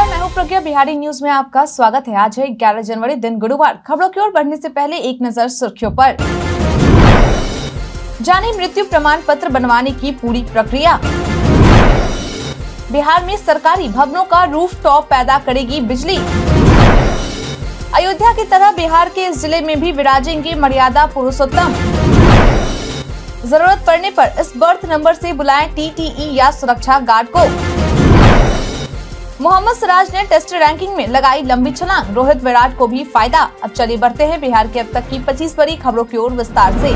नमस्कार मैं हूं प्रज्ञा बिहारी न्यूज में आपका स्वागत है आज है 11 जनवरी दिन गुरुवार खबरों की ओर बढ़ने से पहले एक नजर सुर्खियों पर जाने मृत्यु प्रमाण पत्र बनवाने की पूरी प्रक्रिया बिहार में सरकारी भवनों का रूफ टॉप पैदा करेगी बिजली अयोध्या की तरह बिहार के इस जिले में भी विराजेंगे मर्यादा पुरुषोत्तम जरूरत पड़ने पर इस बर्थ नंबर से बुलाएं टीटीई या सुरक्षा गार्ड को मोहम्मद सिराज ने टेस्ट रैंकिंग में लगाई लंबी छलांग रोहित विराट को भी फायदा अब चलिए बढ़ते हैं बिहार के अब तक की पच्चीस बड़ी खबरों की ओर विस्तार से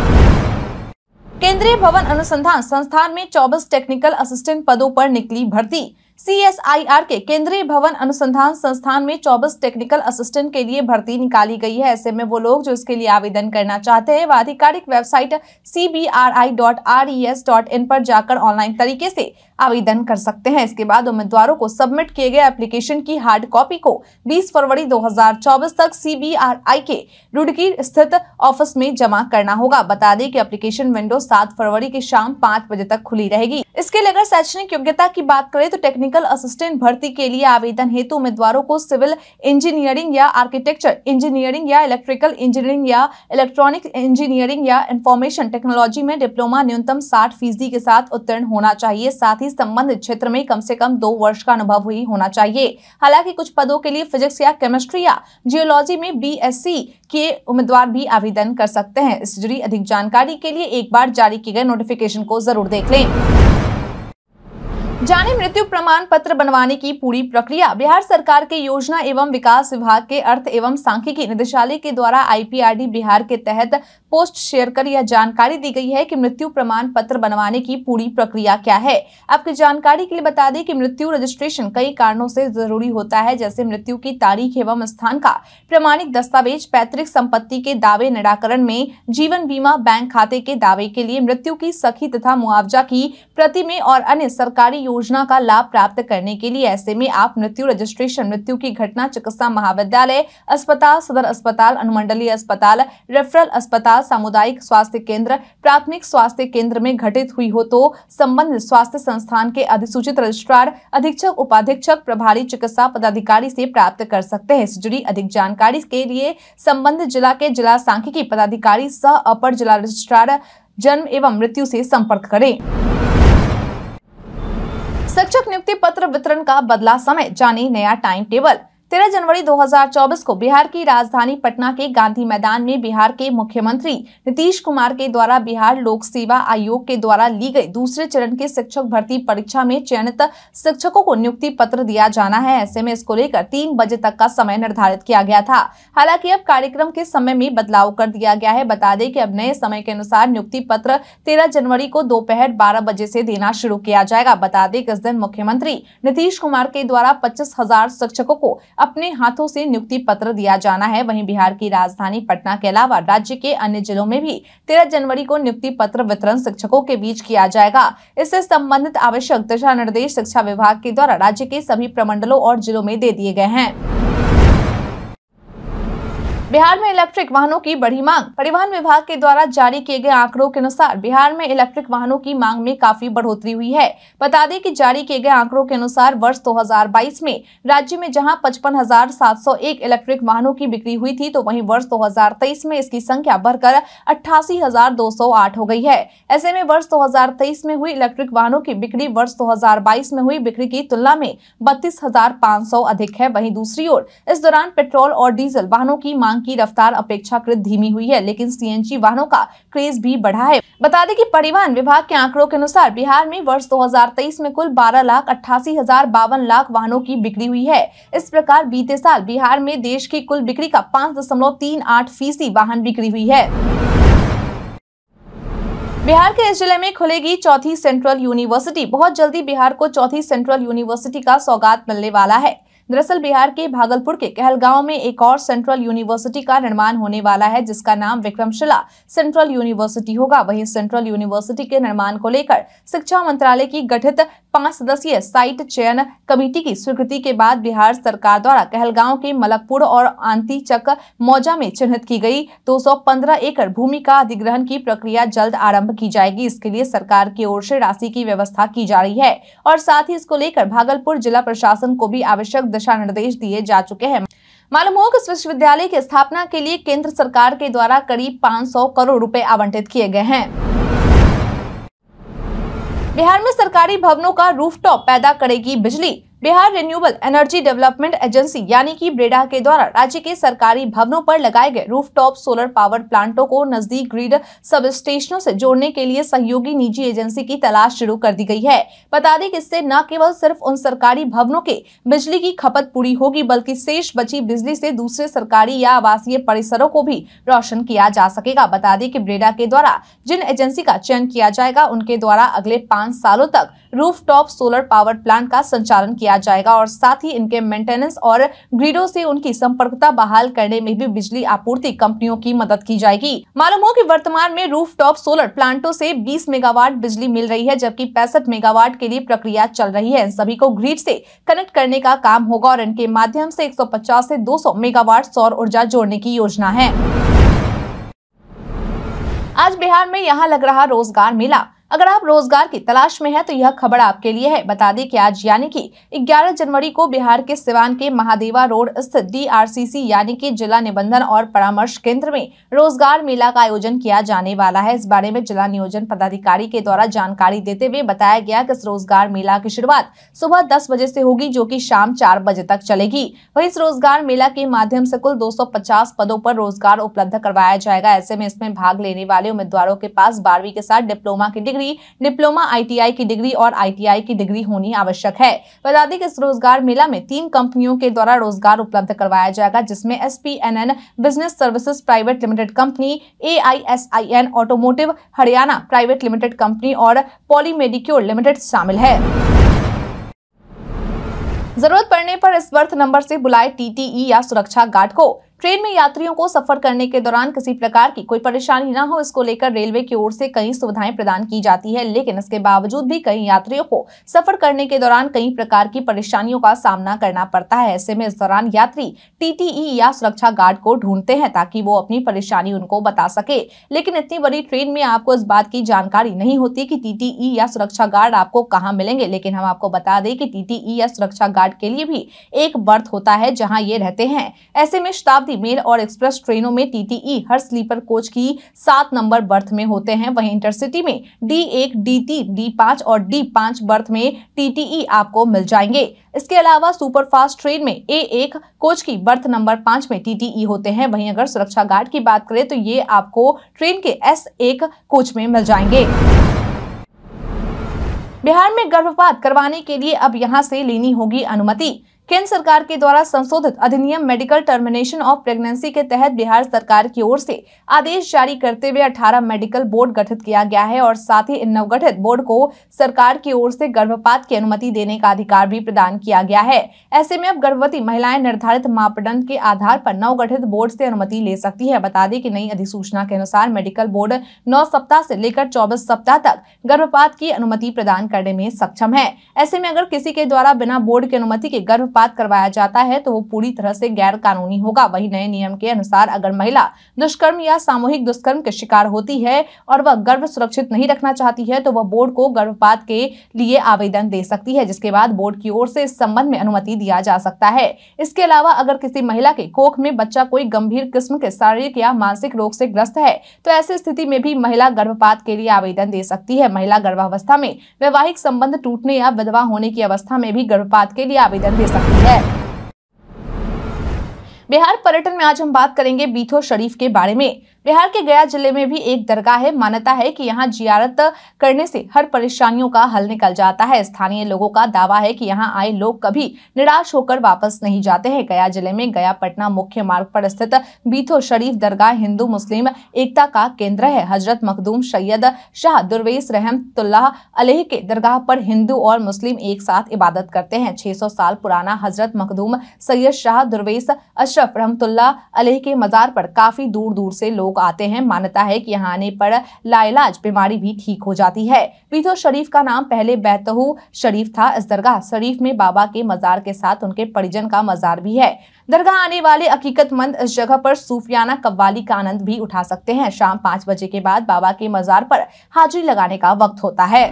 केंद्रीय भवन अनुसंधान संस्थान में 24 टेक्निकल असिस्टेंट पदों पर निकली भर्ती सीएसआईआर के केंद्रीय भवन अनुसंधान संस्थान में 24 टेक्निकल असिस्टेंट के लिए भर्ती निकाली गई है ऐसे में वो लोग जो इसके लिए आवेदन करना चाहते हैं वह आधिकारिक वेबसाइट cbri.res.in पर जाकर ऑनलाइन तरीके से आवेदन कर सकते हैं इसके बाद उम्मीदवारों को सबमिट किए गए एप्लीकेशन की हार्ड कॉपी को 20 फरवरी 2024 तक सी के रुडकी स्थित ऑफिस में जमा करना होगा बता दें की एप्लीकेशन विंडो सात फरवरी की शाम पाँच बजे तक खुली रहेगी इसके लिए अगर शैक्षणिक योग्यता की बात करें तो टेक्निक टेक्निकल असिस्टेंट भर्ती के लिए आवेदन हेतु उम्मीदवारों को सिविल इंजीनियरिंग या आर्किटेक्चर इंजीनियरिंग या इलेक्ट्रिकल इंजीनियरिंग या इलेक्ट्रॉनिक इंजीनियरिंग या इंफॉर्मेशन टेक्नोलॉजी में डिप्लोमा न्यूनतम साठ फीसदी के साथ उत्तीर्ण होना चाहिए साथ ही संबंधित क्षेत्र में कम से कम दो वर्ष का अनुभव ही होना चाहिए हालांकि कुछ पदों के लिए फिजिक्स या केमिस्ट्री या जियोलॉजी में बी के उम्मीदवार भी आवेदन कर सकते हैं इससे जुड़ी अधिक जानकारी के लिए एक बार जारी किए गए नोटिफिकेशन को जरूर देख लें जाने मृत्यु प्रमाण पत्र बनवाने की पूरी प्रक्रिया बिहार सरकार के योजना एवं विकास विभाग के अर्थ एवं सांख्यिकी निदेशालय के द्वारा आईपीआरडी बिहार के तहत पोस्ट शेयर कर यह जानकारी दी गई है कि मृत्यु प्रमाण पत्र बनवाने की पूरी प्रक्रिया क्या है आपकी जानकारी के लिए बता दें कि मृत्यु रजिस्ट्रेशन कई कारणों से जरूरी होता है जैसे मृत्यु की तारीख एवं स्थान का प्रमाणिक दस्तावेज पैतृक संपत्ति के दावे निराकरण में जीवन बीमा बैंक खाते के दावे के लिए मृत्यु की सखी तथा मुआवजा की प्रति में और अन्य सरकारी योजना का लाभ प्राप्त करने के लिए ऐसे में आप मृत्यु रजिस्ट्रेशन मृत्यु की घटना चिकित्सा महाविद्यालय अस्पताल सदर अस्पताल अनुमंडलीय अस्पताल रेफरल अस्पताल सामुदायिक स्वास्थ्य केंद्र प्राथमिक स्वास्थ्य केंद्र में घटित हुई हो तो संबंधित स्वास्थ्य संस्थान के अधिसूचित रजिस्ट्रार अधीक्षक उपाधीक्षक प्रभारी चिकित्सा पदाधिकारी से प्राप्त कर सकते हैं इससे जुड़ी अधिक जानकारी के लिए संबंधित जिला के जिला सांख्यिकी पदाधिकारी सह अपर जिला रजिस्ट्रार जन्म एवं मृत्यु से संपर्क करें शिक्षक नियुक्ति पत्र वितरण का बदला समय जाने नया टाइम टेबल तेरह जनवरी 2024 को बिहार की राजधानी पटना के गांधी मैदान में बिहार के मुख्यमंत्री नीतीश कुमार के द्वारा बिहार लोक सेवा आयोग के द्वारा ली गई दूसरे चरण के शिक्षक भर्ती परीक्षा में चयनित शिक्षकों को नियुक्ति पत्र दिया जाना है ऐसे में इसको लेकर तीन बजे तक का समय निर्धारित किया गया था हालांकि अब कार्यक्रम के समय में बदलाव कर दिया गया है बता दें कि अब नए समय के अनुसार नियुक्ति पत्र तेरह जनवरी को दोपहर बारह बजे से देना शुरू किया जाएगा बता दें कि इस दिन मुख्यमंत्री नीतीश कुमार के द्वारा पच्चीस हजार शिक्षकों को अपने हाथों से नियुक्ति पत्र दिया जाना है वहीं बिहार की राजधानी पटना के अलावा राज्य के अन्य जिलों में भी तेरह जनवरी को नियुक्ति पत्र वितरण शिक्षकों के बीच किया जाएगा इससे संबंधित आवश्यक दिशा निर्देश शिक्षा विभाग के द्वारा राज्य के सभी प्रमंडलों और जिलों में दे दिए गए हैं बिहार में इलेक्ट्रिक वाहनों की बढ़ी मांग परिवहन विभाग के द्वारा जारी किए गए आंकड़ों के अनुसार बिहार में इलेक्ट्रिक वाहनों की मांग में काफी बढ़ोतरी हुई है बता दें कि जारी किए गए आंकड़ों के अनुसार वर्ष 2022 में राज्य में जहां 55,701 इलेक्ट्रिक वाहनों की बिक्री हुई थी तो वही वर्ष दो में इसकी संख्या बढ़कर अट्ठासी हो गई है ऐसे में वर्ष दो में हुई इलेक्ट्रिक वाहनों की बिक्री वर्ष दो में हुई बिक्री की तुलना में बत्तीस अधिक है वही दूसरी ओर इस दौरान पेट्रोल और डीजल वाहनों की मांग की रफ्तार अपेक्षाकृत धीमी हुई है लेकिन सीएनजी वाहनों का क्रेज भी बढ़ा है बता दें कि परिवहन विभाग के आंकड़ों के अनुसार बिहार में वर्ष 2023 में कुल बारह लाख अट्ठासी हजार बावन लाख वाहनों की बिक्री हुई है इस प्रकार बीते साल बिहार में देश की कुल बिक्री का पाँच दशमलव तीन आठ फीसदी वाहन बिक्री हुई है बिहार के इस जिले में खुलेगी चौथी सेंट्रल यूनिवर्सिटी बहुत जल्दी बिहार को चौथी सेंट्रल यूनिवर्सिटी का सौगात मिलने वाला है दरअसल बिहार के भागलपुर के कहलगांव में एक और सेंट्रल यूनिवर्सिटी का निर्माण होने वाला है जिसका नाम विक्रमशिला सेंट्रल यूनिवर्सिटी होगा वहीं सेंट्रल यूनिवर्सिटी के निर्माण को लेकर शिक्षा मंत्रालय की गठित पांच सदस्यीय साइट चयन कमेटी की स्वीकृति के बाद बिहार सरकार द्वारा कहलगांव के मलकपुर और आंती चक मौजा में चिन्हित की गई 215 एकड़ भूमि का अधिग्रहण की प्रक्रिया जल्द आरंभ की जाएगी इसके लिए सरकार की ओर से राशि की व्यवस्था की जा रही है और साथ ही इसको लेकर भागलपुर जिला प्रशासन को भी आवश्यक दिशा निर्देश दिए जा चुके हैं मालूम हो कि इस विश्वविद्यालय की स्थापना के लिए केंद्र सरकार के द्वारा करीब 500 करोड़ रुपए आवंटित किए गए हैं बिहार में सरकारी भवनों का रूफटॉप पैदा करेगी बिजली Bihar renewable energy development agency यानी कि ब्रेडा के द्वारा राज्य के सरकारी भवनों पर लगाए गए रूफटॉप सोलर पावर प्लांटों को नजदीक ग्रिड सब स्टेशनों से जोड़ने के लिए सहयोगी निजी एजेंसी की तलाश शुरू कर दी गई है बता दें कि इससे न केवल सिर्फ उन सरकारी भवनों के बिजली की खपत पूरी होगी बल्कि शेष बची बिजली से दूसरे सरकारी या आवासीय परिसरों को भी रोशन किया जा सकेगा बता दें कि ब्रेडा के द्वारा जिन एजेंसी का चयन किया जाएगा उनके द्वारा अगले पांच सालों तक रूफटॉप सोलर पावर प्लांट का संचालन किया जाएगा और साथ ही इनके मेंटेनेंस और ग्रिडों से उनकी संपर्कता बहाल करने में भी बिजली आपूर्ति कंपनियों की मदद की जाएगी मालूम हो की वर्तमान में रूफ टॉप सोलर प्लांटों से बीस मेगावाट बिजली मिल रही है जबकि पैंसठ मेगावाट के लिए प्रक्रिया चल रही है इन सभी को ग्रिड से कनेक्ट करने का काम होगा और इनके माध्यम से 150 से 200 मेगावाट सौर ऊर्जा जोड़ने की योजना है आज बिहार में यहाँ लग रहा रोजगार मेला अगर आप रोजगार की तलाश में हैं तो यह खबर आपके लिए है बता दें कि आज यानी कि 11 जनवरी को बिहार के सिवान के महादेवा रोड स्थित डीआरसीसी यानी कि जिला निबंधन और परामर्श केंद्र में रोजगार मेला का आयोजन किया जाने वाला है इस बारे में जिला नियोजन पदाधिकारी के द्वारा जानकारी देते हुए बताया गया की इस रोजगार मेला की शुरुआत सुबह दस बजे ऐसी होगी जो की शाम चार बजे तक चलेगी वही इस रोजगार मेला के माध्यम ऐसी कुल दो पदों पर रोजगार उपलब्ध करवाया जाएगा ऐसे में इसमें भाग लेने वाले उम्मीदवारों के पास बारहवीं के साथ डिप्लोमा की डिग्री डिग्री डिप्लोमा आईटीआई की डिग्री और आईटीआई की डिग्री होनी आवश्यक है बता दें कि इस रोजगार मेला में तीन कंपनियों के द्वारा रोजगार उपलब्ध करवाया जाएगा जिसमें S business services private limited company A automotive Haryana private limited company और पॉलीमेडिक्योर लिमिटेड शामिल है जरूरत पड़ने पर इस बर्थ नंबर से बुलाए टीटीई या सुरक्षा गार्ड को ट्रेन में यात्रियों को सफर करने के दौरान किसी प्रकार की कोई परेशानी न हो इसको लेकर रेलवे की ओर से कई सुविधाएं प्रदान की जाती है लेकिन इसके बावजूद भी कई यात्रियों को सफर करने के दौरान कई प्रकार की परेशानियों का सामना करना पड़ता है ऐसे में इस दौरान यात्री टीटीई या सुरक्षा गार्ड को ढूंढते हैं ताकि वो अपनी परेशानी उनको बता सके लेकिन इतनी बड़ी ट्रेन में आपको इस बात की जानकारी नहीं होती की टीटीई या सुरक्षा गार्ड आपको कहाँ मिलेंगे लेकिन हम आपको बता दें की टीटीई या सुरक्षा गार्ड के लिए भी एक बर्थ होता है जहाँ ये रहते हैं ऐसे में शताब्दी साथ ही मेल और एक्सप्रेस ट्रेनों में टीटीई हर स्लीपर कोच की सात नंबर बर्थ में होते हैं वहीं इंटरसिटी में डी एक डी तीन डी पांच और डी पांच बर्थ में टीटीई आपको मिल जाएंगे इसके अलावा सुपरफास्ट ट्रेन में ए एक कोच की बर्थ नंबर पाँच में टीटीई होते हैं वहीं अगर सुरक्षा गार्ड की बात करें तो ये आपको ट्रेन के एस एक कोच में मिल जाएंगे बिहार में गर्भपात करवाने के लिए अब यहां से लेनी होगी अनुमति केंद्र सरकार के द्वारा संशोधित अधिनियम मेडिकल टर्मिनेशन ऑफ प्रेगनेंसी के तहत बिहार सरकार की ओर से आदेश जारी करते हुए 18 मेडिकल बोर्ड गठित किया गया है और साथ ही इन नवगठित बोर्ड को सरकार की ओर से गर्भपात की अनुमति देने का अधिकार भी प्रदान किया गया है ऐसे में अब गर्भवती महिलाएं निर्धारित मापदंड के आधार पर नवगठित बोर्ड से अनुमति ले सकती है बता दें कि नई अधिसूचना के अनुसार मेडिकल बोर्ड नौ सप्ताह से लेकर चौबीस सप्ताह तक गर्भपात की अनुमति प्रदान करने में सक्षम है ऐसे में अगर किसी के द्वारा बिना बोर्ड की अनुमति के गर्भ गर्भपात करवाया जाता है तो वो पूरी तरह से गैर कानूनी होगा वही नए नियम के अनुसार अगर महिला दुष्कर्म या सामूहिक दुष्कर्म के शिकार होती है और वह गर्भ सुरक्षित नहीं रखना चाहती है तो वह बोर्ड को गर्भपात के लिए आवेदन दे सकती है जिसके बाद बोर्ड की ओर से इस संबंध में अनुमति दिया जा सकता है इसके अलावा अगर किसी महिला के कोख में बच्चा कोई गंभीर किस्म के शारीरिक या मानसिक रोग से ग्रस्त है तो ऐसी स्थिति में भी महिला गर्भपात के लिए आवेदन दे सकती है महिला गर्भावस्था में वैवाहिक संबंध टूटने या विधवा होने की अवस्था में भी गर्भपात के लिए आवेदन दे सकती सकती है बिहार पर्यटन में आज हम बात करेंगे बीथो शरीफ के बारे में बिहार के गया जिले में भी एक दरगाह है मान्यता है कि यहाँ जियारत करने से हर परेशानियों का हल निकल जाता है स्थानीय लोगों का दावा है कि यहाँ आए लोग कभी निराश होकर वापस नहीं जाते हैं गया जिले में गया पटना मुख्य मार्ग पर स्थित बीथो शरीफ दरगाह हिंदू मुस्लिम एकता का केंद्र है हजरत मखदूम सैयद शाह दुर्वेस रहमतुल्लाह अलह के दरगाह पर हिंदू और मुस्लिम एक साथ इबादत करते हैं छह साल पुराना हजरत मखदूम सैयद शाह दुर्वेस अशरफ रहमतुल्लाह अलह के मजार पर काफी दूर दूर से लोग लोग आते हैं मान्यता है कि यहाँ आने पर लाइलाज बीमारी भी ठीक हो जाती है पीथो शरीफ का नाम पहले बैतहू शरीफ था इस दरगाह शरीफ में बाबा के मजार के साथ उनके परिजन का मजार भी है दरगाह आने वाले हकीकतमंद इस जगह पर सूफियाना कव्वाली का आनंद भी उठा सकते हैं शाम पाँच बजे के बाद बाबा के मजार पर हाजिरी लगाने का वक्त होता है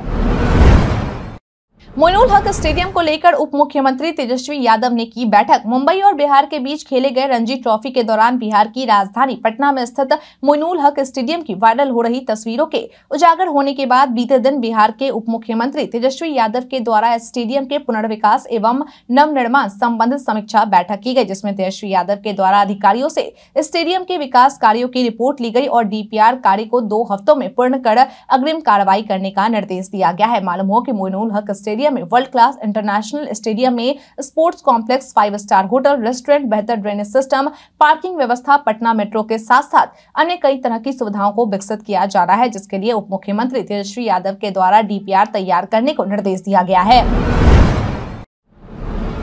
मोइनुल हक स्टेडियम को लेकर उप मुख्यमंत्री तेजस्वी यादव ने की बैठक मुंबई और बिहार के बीच खेले गए रणजी ट्रॉफी के दौरान बिहार की राजधानी पटना में स्थित मोइनुल हक स्टेडियम की वायरल हो रही तस्वीरों के उजागर होने के बाद बीते दिन बिहार के उप मुख्यमंत्री तेजस्वी यादव के द्वारा स्टेडियम के पुनर्विकास एवं नवनिर्माण संबंधित समीक्षा बैठक की गई जिसमें तेजस्वी यादव के द्वारा अधिकारियों से स्टेडियम के विकास कार्यो की रिपोर्ट ली गई और डीपीआर कार्य को दो हफ्तों में पूर्ण कर अग्रिम कार्रवाई करने का निर्देश दिया गया है मालूम हो की मोइनुल हक स्टेडियम स्टेडियम में वर्ल्ड क्लास इंटरनेशनल स्टेडियम में sports complex five star hotel restaurant बेहतर ड्रेनेज सिस्टम पार्किंग व्यवस्था पटना मेट्रो के साथ साथ अन्य कई तरह की सुविधाओं को विकसित किया जा रहा है जिसके लिए उप मुख्यमंत्री तेजस्वी यादव के द्वारा डीपीआर तैयार करने को निर्देश दिया गया है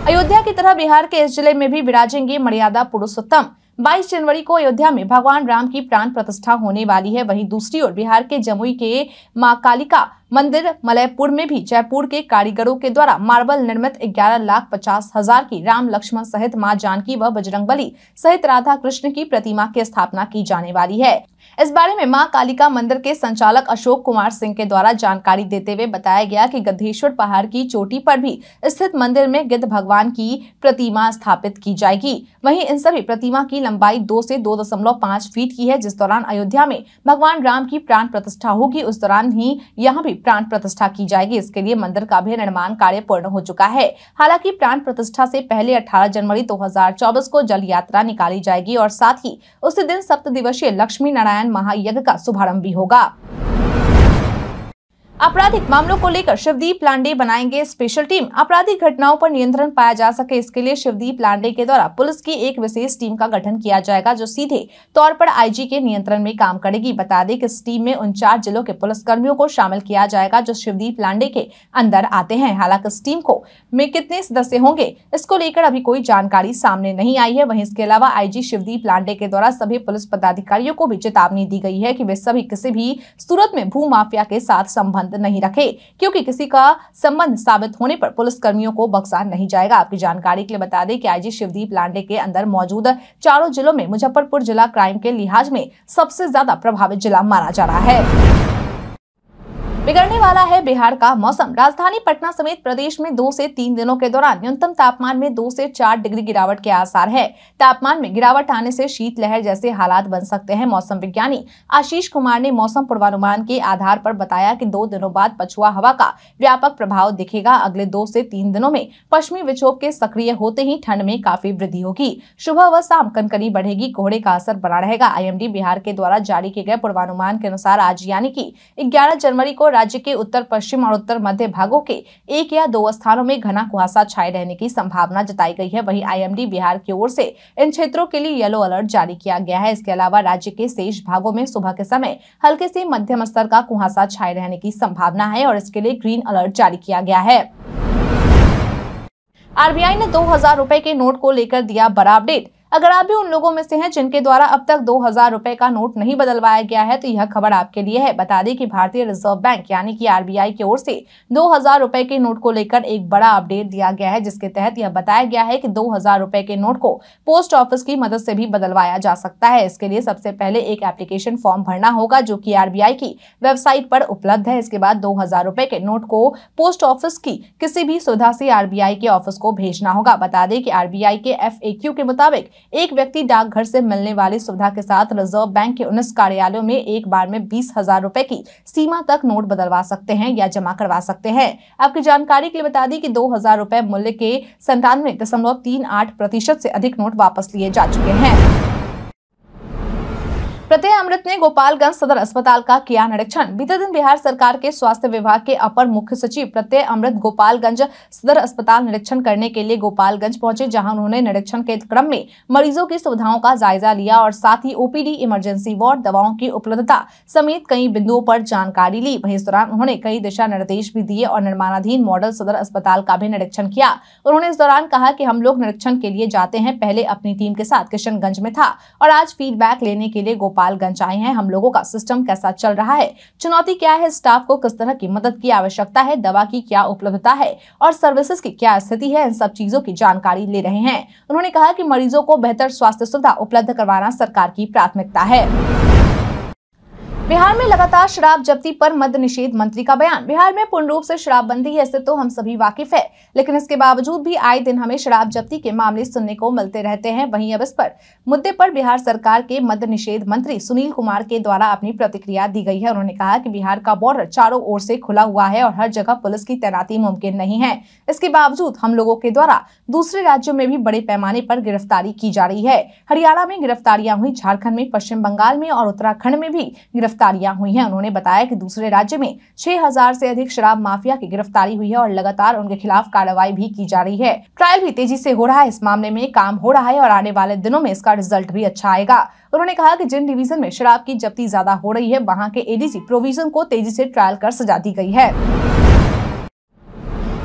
अयोध्या की तरह बिहार के इस जिले में भी विराजेंगे मर्यादा पुरुषोत्तम 22 जनवरी को अयोध्या में भगवान राम की प्राण प्रतिष्ठा होने वाली है वहीं दूसरी ओर बिहार के जमुई के मां कालिका मंदिर मलयपुर में भी जयपुर के कारीगरों के द्वारा मार्बल निर्मित ग्यारह लाख पचास हजार की राम लक्ष्मण सहित माँ जानकी व बजरंगबली सहित राधा कृष्ण की प्रतिमा की स्थापना की जाने वाली है इस बारे में मां कालिका मंदिर के संचालक अशोक कुमार सिंह के द्वारा जानकारी देते हुए बताया गया कि गद्धेश्वर पहाड़ की चोटी पर भी स्थित मंदिर में गिद्ध भगवान की प्रतिमा स्थापित की जाएगी वहीं इन सभी प्रतिमा की लंबाई दो से दो दशमलव पाँच फीट की है जिस दौरान अयोध्या में भगवान राम की प्राण प्रतिष्ठा होगी उस दौरान ही यहाँ भी प्राण प्रतिष्ठा की जाएगी इसके लिए मंदिर का भी निर्माण कार्य पूर्ण हो चुका है हालांकि प्राण प्रतिष्ठा से पहले 18 जनवरी 2024 को जल यात्रा निकाली जाएगी और साथ ही उसी दिन सप्त दिवसीय लक्ष्मी नारायण महायज्ञ का शुभारंभ भी होगा आपराधिक मामलों को लेकर शिवदीप लांडे बनाएंगे स्पेशल टीम आपराधिक घटनाओं पर नियंत्रण पाया जा सके इसके लिए शिवदीप लांडे के द्वारा पुलिस की एक विशेष टीम का गठन किया जाएगा जो सीधे तौर पर आईजी के नियंत्रण में काम करेगी बता दें कि इस टीम में उन चार जिलों के पुलिस कर्मियों को शामिल किया जाएगा जो शिवदीप लांडे के अंदर आते हैं हालांकि इस टीम को में कितने सदस्य होंगे इसको लेकर अभी कोई जानकारी सामने नहीं आई है वही इसके अलावा आईजी शिवदीप लांडे के द्वारा सभी पुलिस पदाधिकारियों को भी चेतावनी दी गई है की वे सभी किसी भी सूरत में भू माफिया के साथ संबंध संबंध नहीं रखे क्योंकि किसी का संबंध साबित होने पर पुलिस कर्मियों को बख्शा नहीं जाएगा आपकी जानकारी के लिए बता दें कि आईजी शिवदीप लांडे के अंदर मौजूद चारों जिलों में मुजफ्फरपुर जिला क्राइम के लिहाज में सबसे ज्यादा प्रभावित जिला माना जा रहा है बिगड़ने वाला है बिहार का मौसम राजधानी पटना समेत प्रदेश में दो से तीन दिनों के दौरान न्यूनतम तापमान में दो से चार डिग्री गिरावट के आसार है तापमान में गिरावट आने से शीतलहर जैसे हालात बन सकते हैं मौसम विज्ञानी आशीष कुमार ने मौसम पूर्वानुमान के आधार पर बताया कि दो दिनों बाद पछुआ हवा का व्यापक प्रभाव दिखेगा अगले दो से तीन दिनों में पश्चिमी विक्षोभ के सक्रिय होते ही ठंड में काफी वृद्धि होगी सुबह व शाम कनकनी बढ़ेगी कोहरे का असर बना रहेगा आई बिहार के द्वारा जारी किए गए पूर्वानुमान के अनुसार आज यानी की ग्यारह जनवरी को को राज्य के उत्तर पश्चिम और उत्तर मध्य भागों के एक या दो स्थानों में घना कुहासा छाए रहने की संभावना जताई गई है वहीं आईएमडी बिहार की ओर से इन क्षेत्रों के लिए येलो अलर्ट जारी किया गया है इसके अलावा राज्य के शेष भागों में सुबह के समय हल्के से मध्यम स्तर का कुहासा छाए रहने की संभावना है और इसके लिए ग्रीन अलर्ट जारी किया गया है आरबीआई ने दो हजार के नोट को लेकर दिया बड़ा अपडेट अगर आप भी उन लोगों में से हैं जिनके द्वारा अब तक दो हजार रुपए का नोट नहीं बदलवाया गया है तो यह खबर आपके लिए है बता दें कि भारतीय रिजर्व बैंक यानी कि आरबीआई की ओर से दो हजार रुपए के नोट को लेकर एक बड़ा अपडेट दिया गया है जिसके तहत यह बताया गया है कि दो हजार रुपए के नोट को पोस्ट ऑफिस की मदद से भी बदलवाया जा सकता है इसके लिए सबसे पहले एक एप्लीकेशन फॉर्म भरना होगा जो की आर की वेबसाइट पर उपलब्ध है इसके बाद दो हजार के नोट को पोस्ट ऑफिस की किसी भी सुविधा से आर के ऑफिस को भेजना होगा बता दें कि आर के एफ के मुताबिक एक व्यक्ति डाकघर से मिलने वाली सुविधा के साथ रिजर्व बैंक के उन्नीस कार्यालयों में एक बार में बीस हजार रूपए की सीमा तक नोट बदलवा सकते हैं या जमा करवा सकते हैं आपकी जानकारी के लिए बता दी की दो हजार रूपए मूल्य के संतानवे दशमलव तीन आठ प्रतिशत से अधिक नोट वापस लिए जा चुके हैं प्रत्यय अमृत ने गोपालगंज सदर अस्पताल का किया निरीक्षण बीते दिन बिहार सरकार के स्वास्थ्य विभाग के अपर मुख्य सचिव प्रत्यय अमृत गोपालगंज सदर अस्पताल निरीक्षण करने के लिए गोपालगंज पहुंचे जहां उन्होंने निरीक्षण के क्रम में मरीजों की सुविधाओं का जायजा लिया और साथ ही ओपीडी इमरजेंसी वार्ड दवाओं की उपलब्धता समेत कई बिंदुओं पर जानकारी ली वही इस दौरान उन्होंने कई दिशा निर्देश भी दिए और निर्माणाधीन मॉडल सदर अस्पताल का भी निरीक्षण किया उन्होंने इस दौरान कहा की हम लोग निरीक्षण के लिए जाते हैं पहले अपनी टीम के साथ किशनगंज में था और आज फीडबैक लेने के लिए गोपाल गोपालगंज आए हैं हम लोगों का सिस्टम कैसा चल रहा है चुनौती क्या है स्टाफ को किस तरह की मदद की आवश्यकता है दवा की क्या उपलब्धता है और सर्विसेज की क्या स्थिति है इन सब चीजों की जानकारी ले रहे हैं उन्होंने कहा की मरीजों को बेहतर स्वास्थ्य सुविधा उपलब्ध करवाना सरकार की प्राथमिकता है बिहार में लगातार शराब जब्ती पर मद्य निषेध मंत्री का बयान बिहार में पूर्ण रूप से शराबबंदी है इससे तो हम सभी वाकिफ है लेकिन इसके बावजूद भी आए दिन हमें शराब जब्ती के मामले सुनने को मिलते रहते हैं वहीं अब इस पर मुद्दे पर बिहार सरकार के मद्य निषेध मंत्री सुनील कुमार के द्वारा अपनी प्रतिक्रिया दी गई है उन्होंने कहा की बिहार का बॉर्डर चारों ओर से खुला हुआ है और हर जगह पुलिस की तैनाती मुमकिन नहीं है इसके बावजूद हम लोगों के द्वारा दूसरे राज्यों में भी बड़े पैमाने पर गिरफ्तारी की जा रही है हरियाणा में गिरफ्तारियां हुई झारखंड में पश्चिम बंगाल में और उत्तराखंड में भी गिरफ्तार गिरफ्तारियां हुई हैं उन्होंने बताया कि दूसरे राज्य में 6000 से अधिक शराब माफिया की गिरफ्तारी हुई है और लगातार उनके खिलाफ कार्रवाई भी की जा रही है ट्रायल भी तेजी से हो रहा है इस मामले में काम हो रहा है और आने वाले दिनों में इसका रिजल्ट भी अच्छा आएगा उन्होंने कहा की जिन डिवीजन में शराब की जब्ती ज्यादा हो रही है वहाँ के एडीसी प्रोविजन को तेजी से ट्रायल कर सजा दी गई है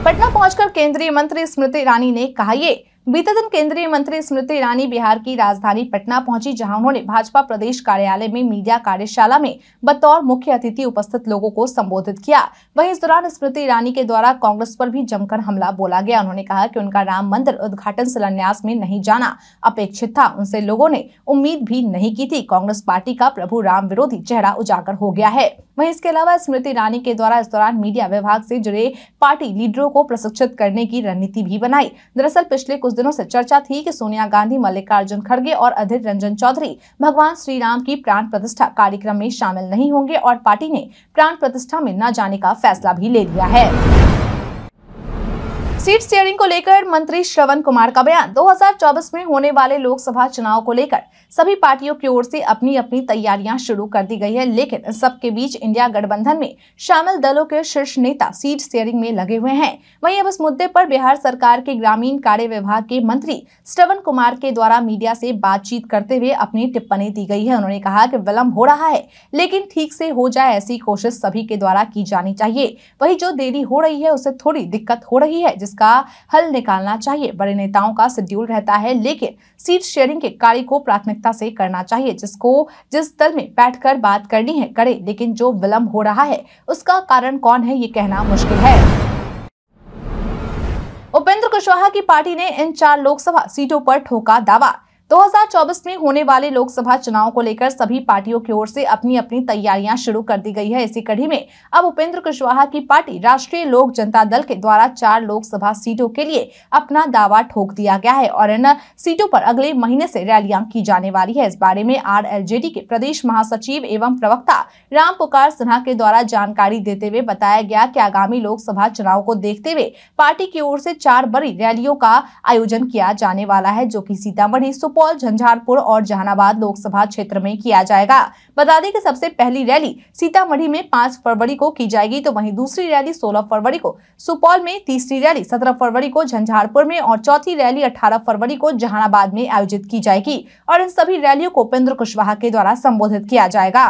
पटना पहुंचकर केंद्रीय मंत्री स्मृति ईरानी ने कहा ये बीते दिन केंद्रीय मंत्री स्मृति ईरानी बिहार की राजधानी पटना पहुंची जहां उन्होंने भाजपा प्रदेश कार्यालय में मीडिया कार्यशाला में बतौर मुख्य अतिथि उपस्थित लोगों को संबोधित किया वहीं इस दौरान स्मृति ईरानी के द्वारा कांग्रेस पर भी जमकर हमला बोला गया उन्होंने कहा कि उनका राम मंदिर उद्घाटन शिलान्यास में नहीं जाना अपेक्षित था उनसे लोगों ने उम्मीद भी नहीं की थी कांग्रेस पार्टी का प्रभु राम विरोधी चेहरा उजागर हो गया है वहीं इसके अलावा स्मृति ईरानी के द्वारा इस दौरान मीडिया विभाग से जुड़े पार्टी लीडरों को प्रशिक्षित करने की रणनीति भी बनाई दरअसल पिछले कुछ कुछ दिनों से चर्चा थी कि सोनिया गांधी मल्लिकार्जुन खड़गे और अधीर रंजन चौधरी भगवान श्री राम की प्राण प्रतिष्ठा कार्यक्रम में शामिल नहीं होंगे और पार्टी ने प्राण प्रतिष्ठा में न जाने का फैसला भी ले लिया है सीट शेयरिंग को लेकर मंत्री श्रवण कुमार का बयान 2024 में होने वाले लोकसभा चुनाव को लेकर सभी पार्टियों की ओर से अपनी अपनी तैयारियां शुरू कर दी गई है लेकिन सबके बीच इंडिया गठबंधन में शामिल दलों के शीर्ष नेता सीट शेयरिंग में लगे हुए हैं वहीं अब इस मुद्दे पर बिहार सरकार के ग्रामीण कार्य विभाग के मंत्री श्रवण कुमार के द्वारा मीडिया से बातचीत करते हुए अपनी टिप्पणी दी गई है उन्होंने कहा की विलम्ब हो रहा है लेकिन ठीक से हो जाए ऐसी कोशिश सभी के द्वारा की जानी चाहिए वही जो देरी हो रही है उसे थोड़ी दिक्कत हो रही है जिस इसका हल निकालना चाहिए बड़े नेताओं का शेड्यूल रहता है लेकिन सीट शेयरिंग के कार्य को प्राथमिकता से करना चाहिए जिसको जिस दल में बैठ कर बात करनी है करे लेकिन जो विलम्ब हो रहा है उसका कारण कौन है ये कहना मुश्किल है उपेंद्र कुशवाहा की पार्टी ने इन चार लोकसभा सीटों पर ठोका दावा 2024 में होने वाले लोकसभा चुनाव को लेकर सभी पार्टियों की ओर से अपनी अपनी तैयारियां शुरू कर दी गई है इसी कड़ी में अब उपेंद्र कुशवाहा की पार्टी राष्ट्रीय लोक जनता दल के द्वारा चार लोकसभा सीटों के लिए अपना दावा ठोक दिया गया है और इन सीटों पर अगले महीने से रैलियां की जाने वाली है इस बारे में आर के प्रदेश महासचिव एवं प्रवक्ता राम पुकार सिन्हा के द्वारा जानकारी देते हुए बताया गया की आगामी लोकसभा चुनाव को देखते हुए पार्टी की ओर से चार बड़ी रैलियों का आयोजन किया जाने वाला है जो की सीतामढ़ी सुपौल सुपौल झंझारपुर और जहानाबाद लोकसभा क्षेत्र में किया जाएगा बता दें कि सबसे पहली रैली सीतामढ़ी में पांच फरवरी को की जाएगी तो वहीं दूसरी रैली सोलह फरवरी को सुपौल में तीसरी रैली सत्रह फरवरी को झंझारपुर में और चौथी रैली अठारह फरवरी को जहानाबाद में आयोजित की जाएगी और इन सभी रैलियों को उपेंद्र कुशवाहा के द्वारा संबोधित किया जाएगा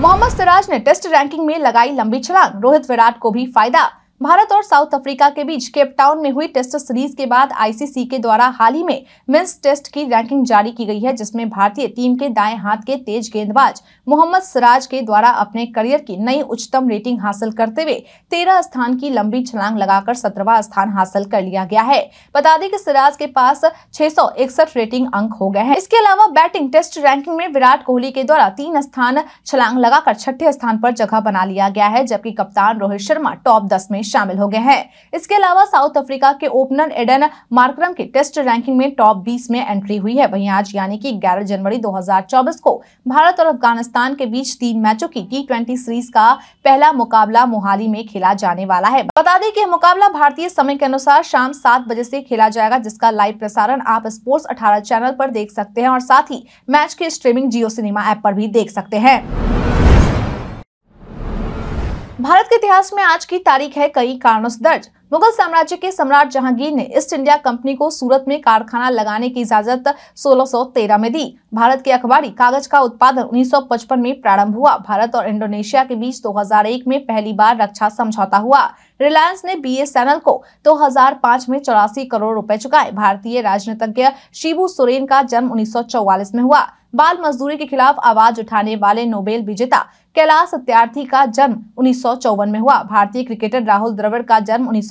मोहम्मद सिराज ने टेस्ट रैंकिंग में लगाई लंबी छलांग रोहित विराट को भी फायदा भारत और साउथ अफ्रीका के बीच केपटाउन में हुई टेस्ट सीरीज के बाद आईसीसी के द्वारा हाल ही में मेंस टेस्ट की रैंकिंग जारी की गई है जिसमें भारतीय टीम के दाएं हाथ के तेज गेंदबाज मोहम्मद सिराज के द्वारा अपने करियर की नई उच्चतम रेटिंग हासिल करते हुए तेरह स्थान की लंबी छलांग लगाकर सत्रहवा स्थान हासिल कर लिया गया है बता दें की सिराज के पास छह रेटिंग अंक हो गए हैं इसके अलावा बैटिंग टेस्ट रैंकिंग में विराट कोहली के द्वारा तीन स्थान छलांग लगाकर छठे स्थान पर जगह बना लिया गया है जबकि कप्तान रोहित शर्मा टॉप दस में शामिल हो गए हैं इसके अलावा साउथ अफ्रीका के ओपनर एडन मार्क्रम की टेस्ट रैंकिंग में टॉप 20 में एंट्री हुई है वहीं आज यानी कि 11 जनवरी 2024 को भारत और अफगानिस्तान के बीच तीन मैचों की टी सीरीज का पहला मुकाबला मोहाली में खेला जाने वाला है बता दें की मुकाबला भारतीय समय के अनुसार शाम सात बजे से खेला जाएगा जिसका लाइव प्रसारण आप स्पोर्ट्स अठारह चैनल पर देख सकते हैं और साथ ही मैच की स्ट्रीमिंग जियो सिनेमा ऐप पर भी देख सकते हैं भारत के इतिहास में आज की तारीख है कई कारणों से दर्ज मुगल साम्राज्य के सम्राट जहांगीर ने ईस्ट इंडिया कंपनी को सूरत में कारखाना लगाने की इजाजत 1613 में दी भारत के अखबारी कागज का उत्पादन 1955 में प्रारंभ हुआ भारत और इंडोनेशिया के बीच 2001 में पहली बार रक्षा समझौता हुआ रिलायंस ने बी बीएसएनएल को 2005 में चौरासी करोड़ रुपए चुकाए भारतीय राजनीतिज्ञ शिबू सोरेन का जन्म उन्नीस में हुआ बाल मजदूरी के खिलाफ आवाज उठाने वाले नोबेल विजेता कैलाश सत्यार्थी का जन्म उन्नीस में हुआ भारतीय क्रिकेटर राहुल द्रविड़ का जन्म उन्नीस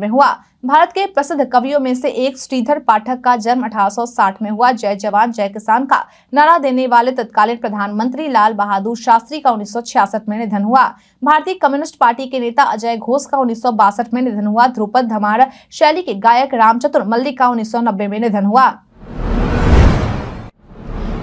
में हुआ भारत के प्रसिद्ध कवियों में से एक श्रीधर पाठक का जन्म 1860 में हुआ जय जवान जय किसान का नारा देने वाले तत्कालीन प्रधानमंत्री लाल बहादुर शास्त्री का उन्नीस में निधन हुआ भारतीय कम्युनिस्ट पार्टी के नेता अजय घोष का उन्नीस में निधन हुआ ध्रुपद धमार शैली के गायक रामचतुर मल्लिक का उन्नीस में निधन हुआ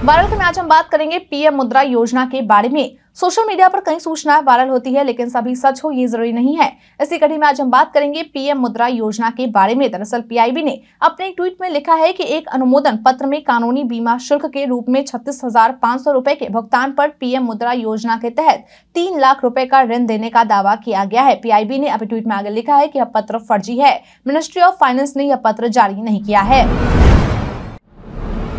वायरल में आज हम बात करेंगे पीएम मुद्रा योजना के बारे में सोशल मीडिया पर कई सूचनाएं वायरल होती है लेकिन सभी सच हो ये जरूरी नहीं है इसी कड़ी में आज हम बात करेंगे पीएम मुद्रा योजना के बारे में दरअसल पीआईबी ने अपने ट्वीट में लिखा है कि एक अनुमोदन पत्र में कानूनी बीमा शुल्क के रूप में छत्तीस हजार पाँच सौ रूपए के भुगतान पर पीएम मुद्रा योजना के तहत तीन लाख रूपए का ऋण देने का दावा किया गया है पी ने अपने ट्वीट में आगे लिखा है की यह पत्र फर्जी है मिनिस्ट्री ऑफ फाइनेंस ने यह पत्र जारी नहीं किया है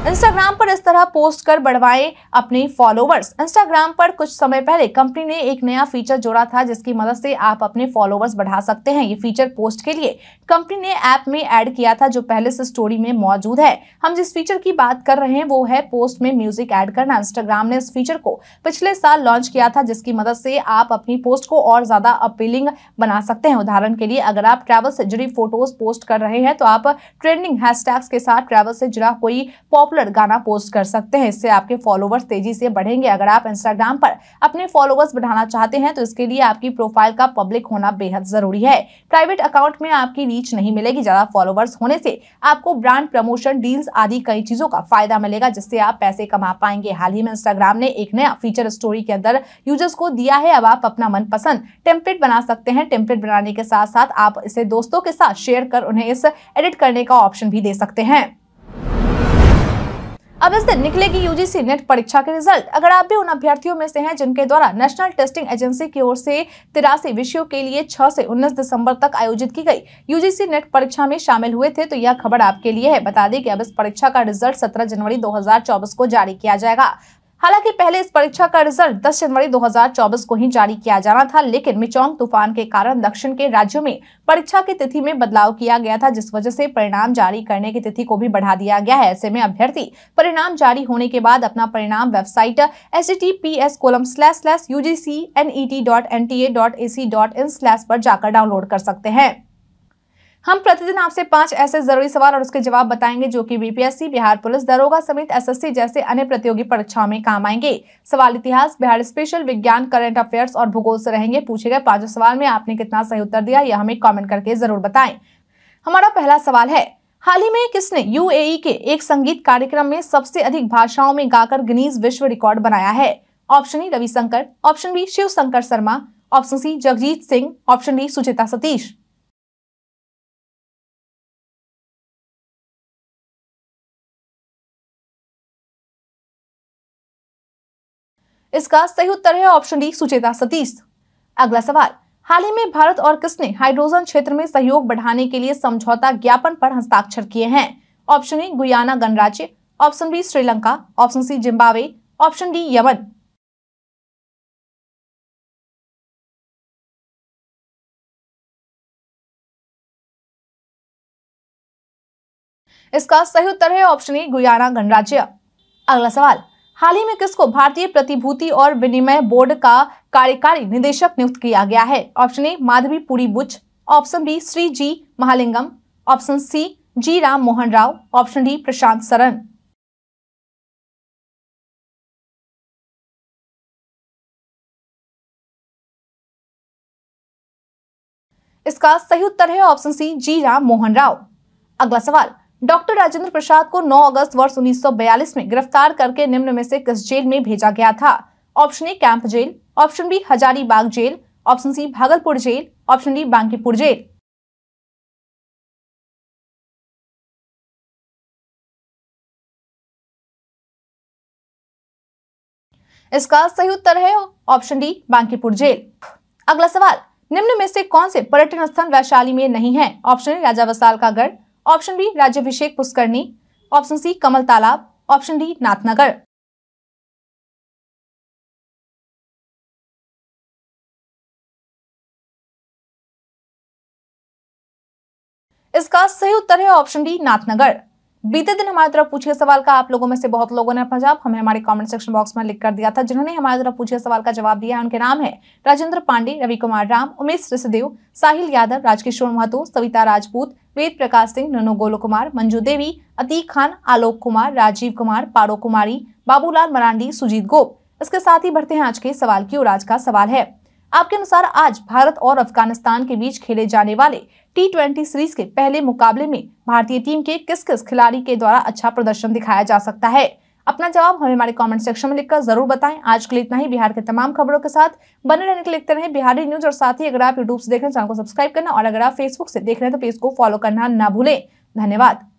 इंस्टाग्राम पर इस तरह पोस्ट कर बढ़वाए अपने फॉलोवर्स इंस्टाग्राम पर कुछ समय पहले कंपनी ने एक नया फीचर जोड़ा था जिसकी मदद से आप अपने फॉलोवर्स बढ़ा सकते हैं ये फीचर पोस्ट के लिए कंपनी ने ऐप में ऐड किया था जो पहले से स्टोरी में मौजूद है हम जिस फीचर की बात कर रहे हैं वो है पोस्ट में म्यूजिक ऐड करना इंस्टाग्राम ने इस फीचर को पिछले साल लॉन्च किया था जिसकी मदद से आप अपनी पोस्ट को और ज्यादा अपीलिंग बना सकते हैं उदाहरण के लिए अगर आप ट्रैवल से जुड़ी फोटोज पोस्ट कर रहे हैं तो आप ट्रेंडिंग हैशटैग्स के साथ ट्रैवल से जुड़ा कोई पॉपुलर पॉपुलर गाना पोस्ट कर सकते हैं इससे आपके फॉलोवर्स तेजी से बढ़ेंगे अगर आप इंस्टाग्राम पर अपने फॉलोवर्स बढ़ाना चाहते हैं तो इसके लिए आपकी प्रोफाइल का पब्लिक होना बेहद जरूरी है प्राइवेट अकाउंट में आपकी रीच नहीं मिलेगी ज्यादा फॉलोवर्स होने से आपको ब्रांड प्रमोशन डील्स आदि कई चीजों का फायदा मिलेगा जिससे आप पैसे कमा पाएंगे हाल ही में इंस्टाग्राम ने एक नया फीचर स्टोरी के अंदर यूजर्स को दिया है अब आप अपना मनपसंद टेम्पलेट बना सकते हैं टेम्पलेट बनाने के साथ साथ आप इसे दोस्तों के साथ शेयर कर उन्हें इस एडिट करने का ऑप्शन भी दे सकते हैं अब इस दिन निकलेगी यूजीसी नेट परीक्षा के रिजल्ट अगर आप भी उन अभ्यर्थियों में से हैं जिनके द्वारा नेशनल टेस्टिंग एजेंसी की ओर से तिरासी विषयों के लिए 6 से 19 दिसंबर तक आयोजित की गई यूजीसी नेट परीक्षा में शामिल हुए थे तो यह खबर आपके लिए है बता दें कि अब इस परीक्षा का रिजल्ट 17 जनवरी 2024 को जारी किया जाएगा हालांकि पहले इस परीक्षा का रिजल्ट 10 जनवरी 2024 को ही जारी किया जाना था लेकिन मिचोंग तूफान के कारण दक्षिण के राज्यों में परीक्षा की तिथि में बदलाव किया गया था जिस वजह से परिणाम जारी करने की तिथि को भी बढ़ा दिया गया है ऐसे में अभ्यर्थी परिणाम जारी होने के बाद अपना परिणाम website H T P S colon slash slash U G C N E T dot N T A dot A C dot in slash पर जाकर डाउनलोड कर सकते हैं हम प्रतिदिन आपसे पांच ऐसे जरूरी सवाल और उसके जवाब बताएंगे जो कि बीपीएससी बिहार पुलिस दरोगा समेत एसएससी जैसे अन्य प्रतियोगी परीक्षाओं में काम आएंगे सवाल इतिहास बिहार स्पेशल विज्ञान करंट अफेयर्स और भूगोल से रहेंगे पूछे गए पांचों सवाल में आपने कितना सही उत्तर दिया यह हमें कॉमेंट करके जरूर बताए हमारा पहला सवाल है हाल ही में किसने यू e के एक संगीत कार्यक्रम में सबसे अधिक भाषाओं में गाकर गिनीज विश्व रिकॉर्ड बनाया है option A Ravishankar option B Shiv Shankar Sharma option C Jagjit Singh option D Suchita Satish इसका सही उत्तर है ऑप्शन डी सुचेता सतीश अगला सवाल हाल ही में भारत और किसने हाइड्रोजन क्षेत्र में सहयोग बढ़ाने के लिए समझौता ज्ञापन पर हस्ताक्षर किए हैं ऑप्शन ए गुयाना गणराज्य option B Sri Lanka option C Zimbabwe option D Yemen इसका सही उत्तर है ऑप्शन ए गुयाना गणराज्य अगला सवाल हाल ही में किसको भारतीय प्रतिभूति और विनिमय बोर्ड का कार्यकारी निदेशक नियुक्त किया गया है option A Madhabi Puri Buch option B Shri G Mahalingam option C G Ram Mohan Rao option D Prashant Saran इसका सही उत्तर है option C G Ram Mohan Rao अगला सवाल डॉक्टर राजेंद्र प्रसाद को 9 अगस्त वर्ष 1942 में गिरफ्तार करके निम्न में से किस जेल में भेजा गया था option A camp jail option B Hazaribagh jail option C Bhagalpur jail option D Bankipur jail इसका सही उत्तर है ऑप्शन डी बांकीपुर जेल अगला सवाल निम्न में से कौन से पर्यटन स्थल वैशाली में नहीं है ऑप्शन ए राजा वसाल का गढ़ ऑप्शन बी राज्यभिषेक पुष्करणी ऑप्शन सी कमल तालाब ऑप्शन डी नाथनगर इसका सही उत्तर है ऑप्शन डी नाथनगर बीते दिन हमारी तरफ पूछे सवाल का आप लोगों में से बहुत लोगों ने जवाब हमें हमारे कमेंट सेक्शन बॉक्स में लिख कर दिया था जिन्होंने हमारे तरफ पूछे सवाल का जवाब दिया है उनके नाम है राजेंद्र पांडे रवि कुमार राम उमेश ऋषिदेव साहिल यादव राजकिशोर महतो सविता राजपूत वेद प्रकाश सिंह ननू गोलो कुमार मंजू देवी अतीक खान आलोक कुमार राजीव कुमार पारो कुमारी बाबूलाल मरांडी सुजीत गोप इसके साथ ही बढ़ते हैं आज के सवाल की और आज का सवाल है आपके अनुसार आज भारत और अफगानिस्तान के बीच खेले जाने वाले टी ट्वेंटी सीरीज के पहले मुकाबले में भारतीय टीम के किस किस खिलाड़ी के द्वारा अच्छा प्रदर्शन दिखाया जा सकता है अपना जवाब हमें हमारे कमेंट सेक्शन में लिखकर जरूर बताएं आज के लिए इतना ही बिहार के तमाम खबरों के साथ बने रहने के लिए लिखते रहे बिहारी न्यूज और साथ ही अगर आप यूट्यूब से देख रहे हैं चैनल को सब्सक्राइब करना और अगर आप फेसबुक से देख रहे हैं तो पेज को फॉलो करना ना भूलें धन्यवाद